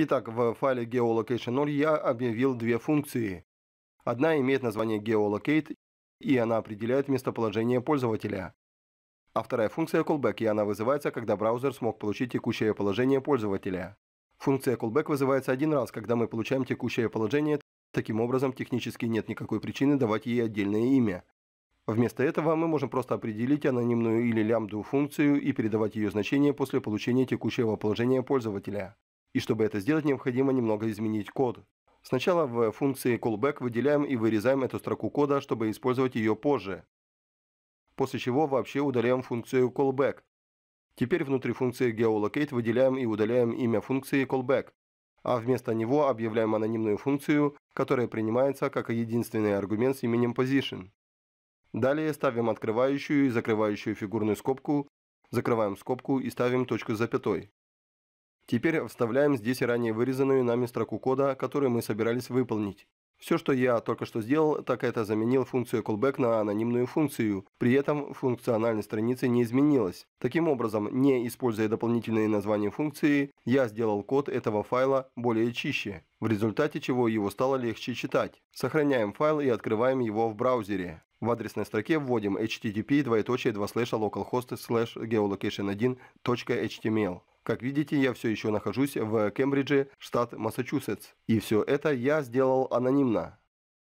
Итак, в файле geolocation0 я объявил две функции. Одна имеет название geolocate, и она определяет местоположение пользователя. А вторая функция callback, и она вызывается, когда браузер смог получить текущее положение пользователя. Функция callback вызывается один раз, когда мы получаем текущее положение, таким образом технически нет никакой причины давать ей отдельное имя. Вместо этого мы можем просто определить анонимную или лямбду функцию и передавать ее значение после получения текущего положения пользователя. И чтобы это сделать, необходимо немного изменить код. Сначала в функции callback выделяем и вырезаем эту строку кода, чтобы использовать ее позже. После чего вообще удаляем функцию callback. Теперь внутри функции geolocate выделяем и удаляем имя функции callback, а вместо него объявляем анонимную функцию, которая принимается как единственный аргумент с именем position. Далее ставим открывающую и закрывающую фигурную скобку, закрываем скобку и ставим точку с запятой. Теперь вставляем здесь ранее вырезанную нами строку кода, которую мы собирались выполнить. Все, что я только что сделал, так это заменил функцию callback на анонимную функцию. При этом функциональность страницы не изменилась. Таким образом, не используя дополнительные названия функции, я сделал код этого файла более чище, в результате чего его стало легче читать. Сохраняем файл и открываем его в браузере. В адресной строке вводим http://localhost/geolocation1.html. Как видите, я все еще нахожусь в Кембридже, штат Массачусетс. И все это я сделал анонимно.